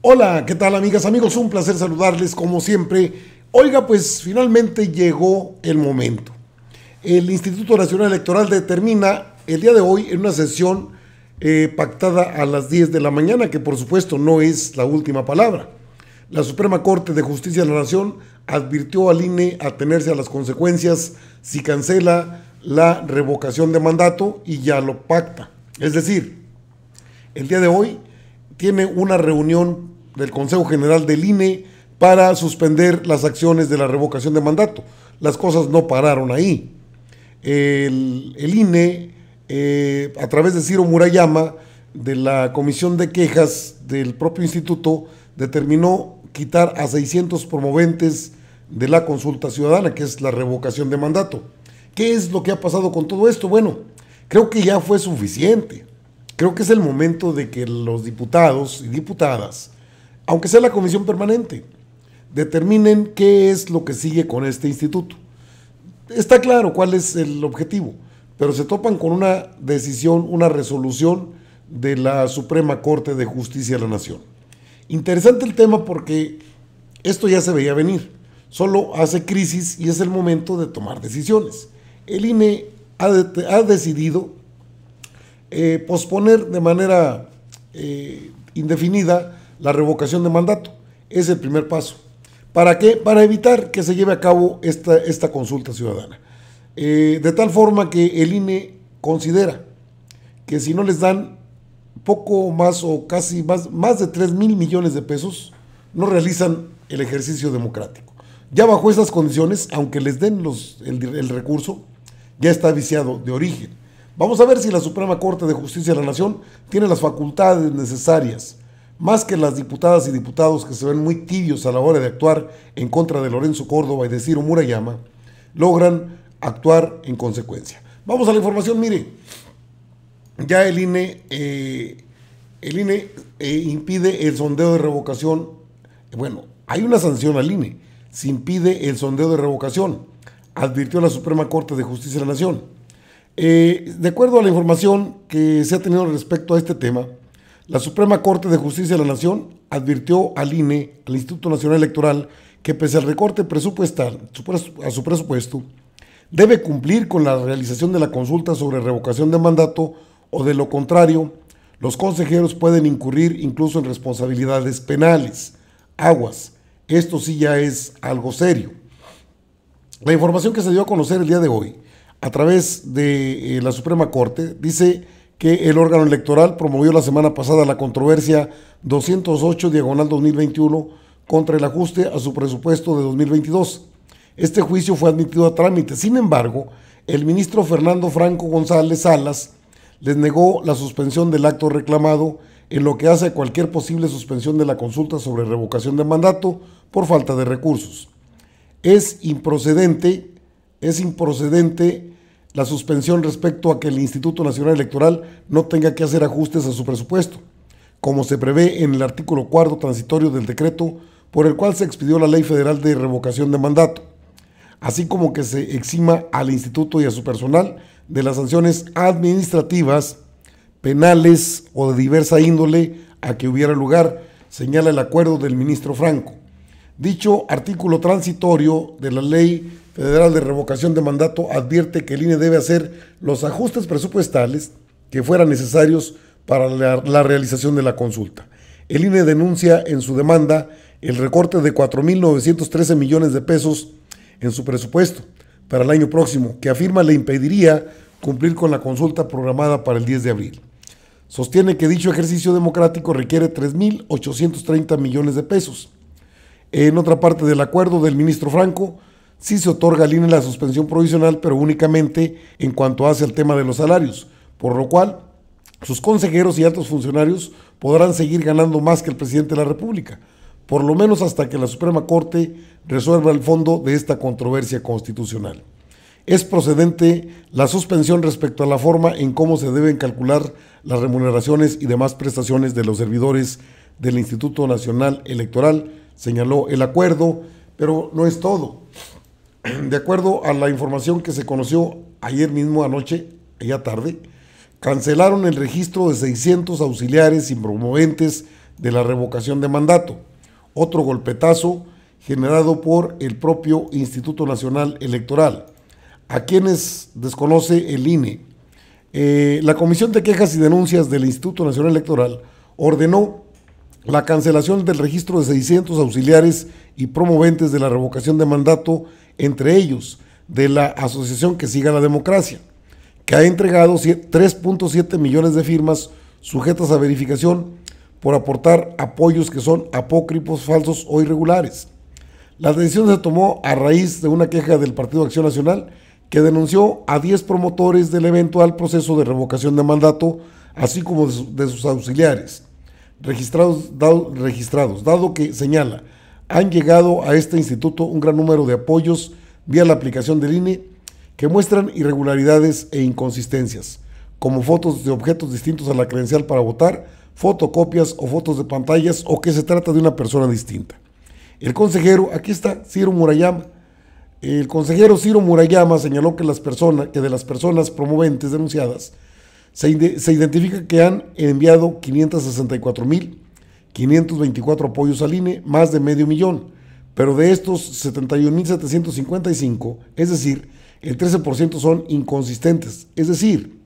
Hola, ¿qué tal amigas, amigos? Un placer saludarles como siempre. Oiga, pues finalmente llegó el momento. El Instituto Nacional Electoral determina el día de hoy en una sesión eh, pactada a las 10 de la mañana, que por supuesto no es la última palabra. La Suprema Corte de Justicia de la Nación advirtió al INE a tenerse a las consecuencias si cancela la revocación de mandato y ya lo pacta. Es decir, el día de hoy tiene una reunión del Consejo General del INE para suspender las acciones de la revocación de mandato. Las cosas no pararon ahí. El, INE, eh, a través de Ciro Murayama, de la Comisión de Quejas del propio instituto, determinó quitar a 600 promoventes de la consulta ciudadana, que es la revocación de mandato. ¿Qué es lo que ha pasado con todo esto? Bueno, creo que ya fue suficiente. Creo que es el momento de que los diputados y diputadas, aunque sea la comisión permanente, determinen qué es lo que sigue con este instituto. Está claro cuál es el objetivo, pero se topan con una decisión, una resolución de la Suprema Corte de Justicia de la Nación. Interesante el tema porque esto ya se veía venir, solo hace crisis y es el momento de tomar decisiones. El INE ha, decidido eh, posponer de manera eh, indefinida la revocación de mandato. Es el primer paso. ¿Para qué? Para evitar que se lleve a cabo esta, esta consulta ciudadana. Eh, de tal forma que el INE considera que si no les dan poco más o casi más, más de 3 mil millones de pesos, no realizan el ejercicio democrático. Ya bajo esas condiciones, aunque les den los, el recurso, ya está viciado de origen. Vamos a ver si la Suprema Corte de Justicia de la Nación tiene las facultades necesarias, más que las diputadas y diputados que se ven muy tibios a la hora de actuar en contra de Lorenzo Córdoba y de Ciro Murayama, logran actuar en consecuencia. Vamos a la información, mire, ya el INE, eh, el INE eh, impide el sondeo de revocación, bueno, hay una sanción al INE, se impide el sondeo de revocación, advirtió la Suprema Corte de Justicia de la Nación. Eh, de acuerdo a la información que se ha tenido respecto a este tema, la Suprema Corte de Justicia de la Nación advirtió al INE, al Instituto Nacional Electoral, que pese al recorte presupuestal a su presupuesto, debe cumplir con la realización de la consulta sobre revocación de mandato o de lo contrario, los consejeros pueden incurrir incluso en responsabilidades penales. Aguas, esto sí ya es algo serio. La información que se dio a conocer el día de hoy a través de eh, la Suprema Corte, dice que el órgano electoral promovió la semana pasada la controversia 208 diagonal 2021 contra el ajuste a su presupuesto de 2022. Este juicio fue admitido a trámite. Sin embargo, el ministro Fernando Franco González Salas les negó la suspensión del acto reclamado en lo que hace a cualquier posible suspensión de la consulta sobre revocación de mandato por falta de recursos. Es improcedente es improcedente la suspensión respecto a que el Instituto Nacional Electoral no tenga que hacer ajustes a su presupuesto, como se prevé en el artículo cuarto transitorio del decreto por el cual se expidió la Ley Federal de Revocación de Mandato, así como que se exima al Instituto y a su personal de las sanciones administrativas, penales o de diversa índole a que hubiera lugar, señala el acuerdo del ministro Franco. Dicho artículo transitorio de la Ley Federal de Revocación de Mandato advierte que el INE debe hacer los ajustes presupuestales que fueran necesarios para la, realización de la consulta. El INE denuncia en su demanda el recorte de 4.913 millones de pesos en su presupuesto para el año próximo, que afirma le impediría cumplir con la consulta programada para el 10 de abril. Sostiene que dicho ejercicio democrático requiere 3.830 millones de pesos en otra parte del acuerdo del ministro Franco, sí se otorga línea la suspensión provisional, pero únicamente en cuanto hace al tema de los salarios, por lo cual sus consejeros y altos funcionarios podrán seguir ganando más que el presidente de la República, por lo menos hasta que la Suprema Corte resuelva el fondo de esta controversia constitucional. Es procedente la suspensión respecto a la forma en cómo se deben calcular las remuneraciones y demás prestaciones de los servidores del Instituto Nacional Electoral señaló el acuerdo, pero no es todo. De acuerdo a la información que se conoció ayer mismo anoche, allá tarde, cancelaron el registro de 600 auxiliares y promoventes de la revocación de mandato. Otro golpetazo generado por el propio Instituto Nacional Electoral, a quienes desconoce el INE. Eh, la Comisión de Quejas y Denuncias del Instituto Nacional Electoral ordenó la cancelación del registro de 600 auxiliares y promoventes de la revocación de mandato, entre ellos de la Asociación que siga la democracia, que ha entregado 3.7 millones de firmas sujetas a verificación por aportar apoyos que son apócrifos, falsos o irregulares. La decisión se tomó a raíz de una queja del Partido Acción Nacional que denunció a 10 promotores del eventual proceso de revocación de mandato, así como de sus auxiliares registrados, dado, registrados, dado que señala, han llegado a este instituto un gran número de apoyos vía la aplicación del INE que muestran irregularidades e inconsistencias, como fotos de objetos distintos a la credencial para votar, fotocopias o fotos de pantallas o que se trata de una persona distinta. El consejero, aquí está, Ciro Murayama. El consejero Ciro Murayama señaló que, las personas, que de las personas promoventes denunciadas, se, identifica que han enviado 524 apoyos al INE, más de medio millón, pero de estos 71.755, es decir, el 13% son inconsistentes, es decir,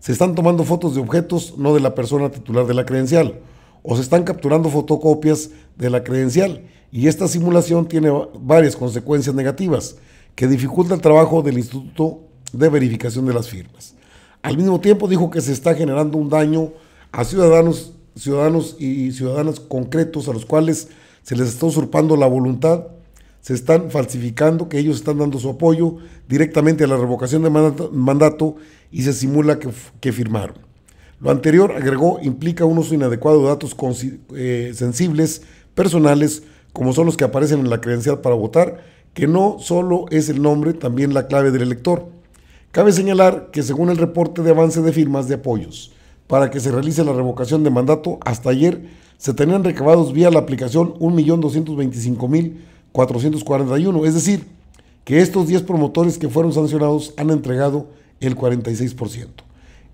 se están tomando fotos de objetos, no de la persona titular de la credencial, o se están capturando fotocopias de la credencial, y esta simulación tiene varias consecuencias negativas que dificulta el trabajo del Instituto de Verificación de las Firmas. Al mismo tiempo dijo que se está generando un daño a ciudadanos, ciudadanos y ciudadanas concretos a los cuales se les está usurpando la voluntad, se están falsificando, que ellos están dando su apoyo directamente a la revocación de mandato, y se simula que, firmaron. Lo anterior, agregó, implica un uso inadecuado de datos eh, sensibles, personales, como son los que aparecen en la credencial para votar, que no solo es el nombre, también la clave del elector. Cabe señalar que según el reporte de avance de firmas de apoyos para que se realice la revocación de mandato, hasta ayer se tenían recabados vía la aplicación 1.225.441, es decir, que estos 10 promotores que fueron sancionados han entregado el 46%.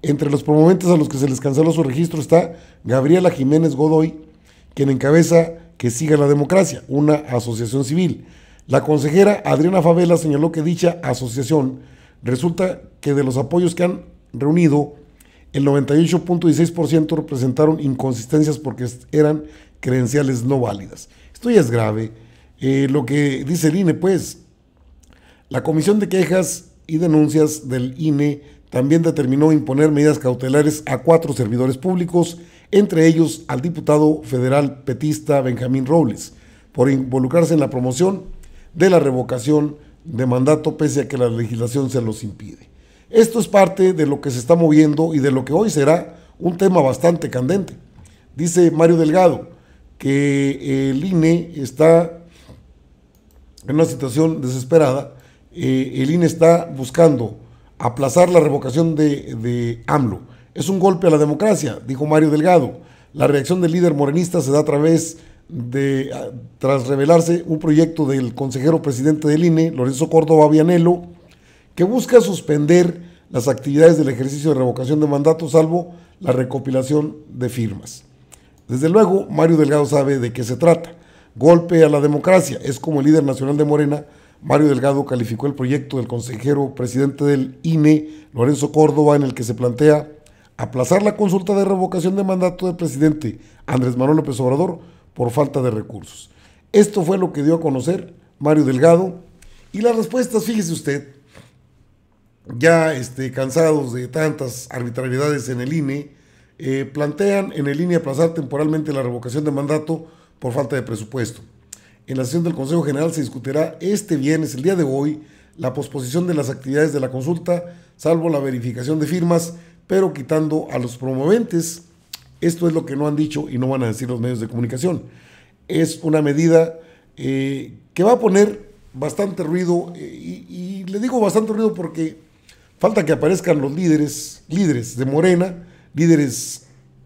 Entre los promoventes a los que se les canceló su registro está Gabriela Jiménez Godoy, quien encabeza Que Siga la Democracia, una asociación civil. La consejera Adriana Favela señaló que dicha asociación Resulta que de los apoyos que han reunido, el 98.16% representaron inconsistencias porque eran credenciales no válidas. Esto ya es grave. Eh, lo que dice el INE, pues, la Comisión de Quejas y Denuncias del INE también determinó imponer medidas cautelares a cuatro servidores públicos, entre ellos al diputado federal petista Benjamín Robles, por involucrarse en la promoción de la revocación de mandato pese a que la legislación se los impide. Esto es parte de lo que se está moviendo y de lo que hoy será un tema bastante candente. Dice Mario Delgado que eh, el INE está en una situación desesperada. Eh, el INE está buscando aplazar la revocación de, AMLO. Es un golpe a la democracia, dijo Mario Delgado. La reacción del líder morenista se da a través de, ah, tras revelarse un proyecto del consejero presidente del INE, Lorenzo Córdoba Vianelo, que busca suspender las actividades del ejercicio de revocación de mandato, salvo la recopilación de firmas. Desde luego, Mario Delgado sabe de qué se trata. Golpe a la democracia. Es como el líder nacional de Morena, Mario Delgado, calificó el proyecto del consejero presidente del INE, Lorenzo Córdoba, en el que se plantea aplazar la consulta de revocación de mandato del presidente Andrés Manuel López Obrador por falta de recursos. Esto fue lo que dio a conocer Mario Delgado. Y las respuestas, fíjese usted, ya este, cansados de tantas arbitrariedades en el INE, eh, plantean en el INE aplazar temporalmente la revocación de mandato por falta de presupuesto. En la sesión del Consejo General se discutirá este viernes, el día de hoy, la posposición de las actividades de la consulta, salvo la verificación de firmas, pero quitando a los promoventes esto es lo que no han dicho y no van a decir los medios de comunicación. Es una medida eh, que va a poner bastante ruido, eh, y, le digo bastante ruido porque falta que aparezcan los líderes, líderes de Morena, líderes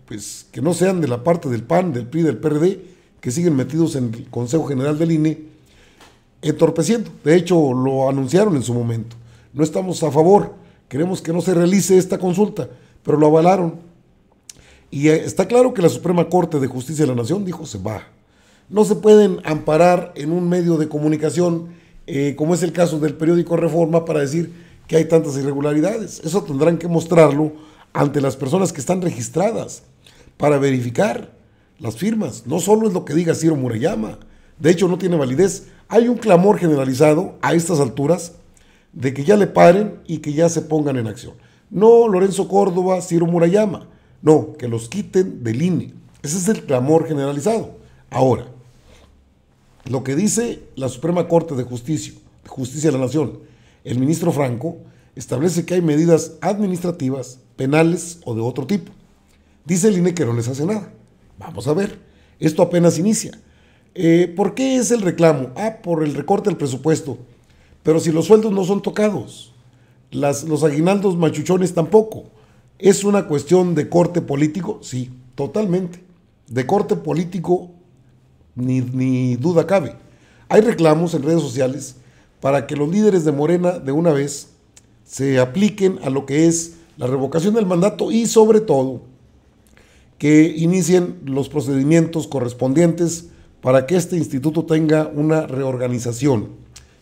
pues, que no sean de la parte del PAN, del PRI, del PRD, que siguen metidos en el Consejo General del INE, entorpeciendo. De hecho, lo anunciaron en su momento. No estamos a favor, queremos que no se realice esta consulta, pero lo avalaron y eh, está claro que la Suprema Corte de Justicia de la Nación dijo se va. No se pueden amparar en un medio de comunicación, eh, como es el caso del periódico Reforma, para decir que hay tantas irregularidades. Eso tendrán que mostrarlo ante las personas que están registradas para verificar las firmas. No solo es lo que diga Ciro Murayama, de hecho no tiene validez. Hay un clamor generalizado a estas alturas de que ya le paren y que ya se pongan en acción. No Lorenzo Córdoba, Ciro Murayama. No, que los quiten del INE. Ese es el clamor generalizado. Ahora, lo que dice la Suprema Corte de Justicia, de Justicia de la Nación, el ministro Franco, establece que hay medidas administrativas, penales o de otro tipo. Dice el INE que no les hace nada. Vamos a ver, esto apenas inicia. Eh, ¿Por qué es el reclamo? Ah, por el recorte del presupuesto. Pero si los sueldos no son tocados, las, los aguinaldos machuchones tampoco, ¿Es una cuestión de corte político? Sí, totalmente. De corte político ni, duda cabe. Hay reclamos en redes sociales para que los líderes de Morena de una vez se apliquen a lo que es la revocación del mandato y sobre todo que inicien los procedimientos correspondientes para que este instituto tenga una reorganización.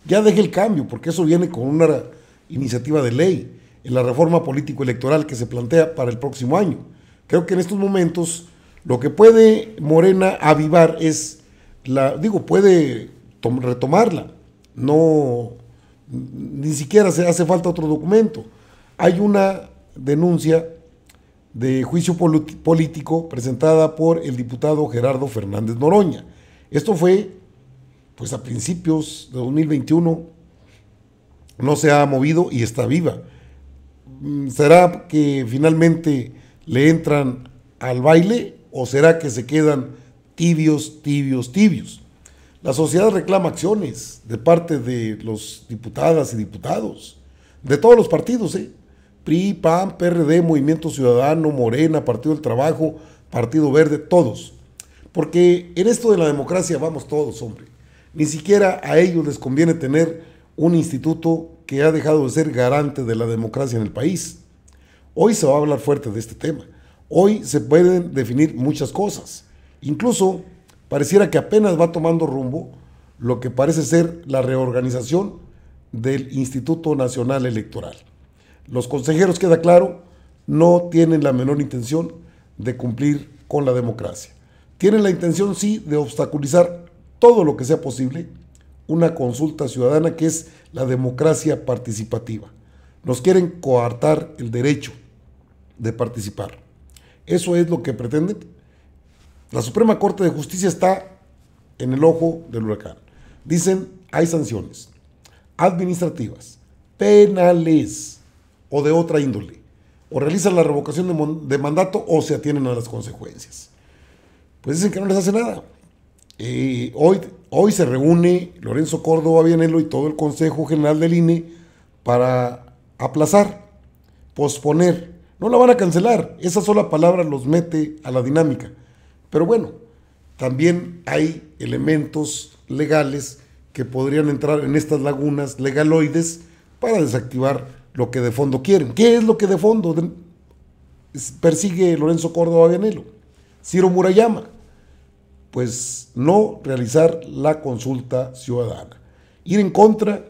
Ya deje el cambio, porque eso viene con una iniciativa de ley en la reforma político-electoral que se plantea para el próximo año. Creo que en estos momentos lo que puede Morena avivar es la, digo, puede retomarla, no, ni siquiera se hace falta otro documento. Hay una denuncia de juicio político presentada por el diputado Gerardo Fernández Noroña. Esto fue pues a principios de 2021, no se ha movido y está viva. ¿Será que finalmente le entran al baile o será que se quedan tibios, tibios, tibios? La sociedad reclama acciones de parte de los diputadas y diputados, de todos los partidos, ¿eh? PRI, PAN, PRD, Movimiento Ciudadano, Morena, Partido del Trabajo, Partido Verde, todos. Porque en esto de la democracia vamos todos, hombre. Ni siquiera a ellos les conviene tener un instituto que ha dejado de ser garante de la democracia en el país. Hoy se va a hablar fuerte de este tema. Hoy se pueden definir muchas cosas. Incluso pareciera que apenas va tomando rumbo lo que parece ser la reorganización del Instituto Nacional Electoral. Los consejeros, queda claro, no tienen la menor intención de cumplir con la democracia. Tienen la intención, sí, de obstaculizar todo lo que sea posible una consulta ciudadana que es la democracia participativa. Nos quieren coartar el derecho de participar. Eso es lo que pretenden. La Suprema Corte de Justicia está en el ojo del huracán. Dicen, hay sanciones administrativas, penales o de otra índole. O realizan la revocación de, mandato o se atienen a las consecuencias. Pues dicen que no les hace nada hoy, hoy se reúne Lorenzo Córdoba Vianelo y todo el Consejo General del INE para aplazar, posponer. No la van a cancelar, esa sola palabra los mete a la dinámica. Pero bueno, también hay elementos legales que podrían entrar en estas lagunas legaloides para desactivar lo que de fondo quieren. ¿Qué es lo que de fondo persigue Lorenzo Córdoba Vianelo? Ciro Murayama pues no realizar la consulta ciudadana. Ir en contra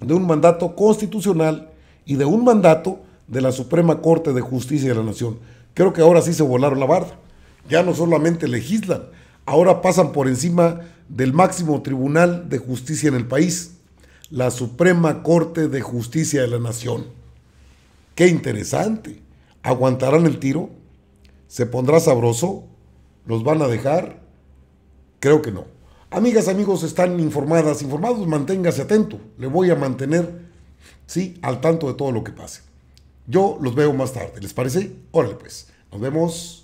de un mandato constitucional y de un mandato de la Suprema Corte de Justicia de la Nación. Creo que ahora sí se volaron la barda. Ya no solamente legislan, ahora pasan por encima del máximo tribunal de justicia en el país, la Suprema Corte de Justicia de la Nación. Qué interesante. ¿Aguantarán el tiro? ¿Se pondrá sabroso? ¿Los van a dejar? Creo que no. Amigas, amigos, están informadas, informados, manténgase atento. Le voy a mantener, sí, al tanto de todo lo que pase. Yo los veo más tarde, ¿les parece? Órale pues, nos vemos.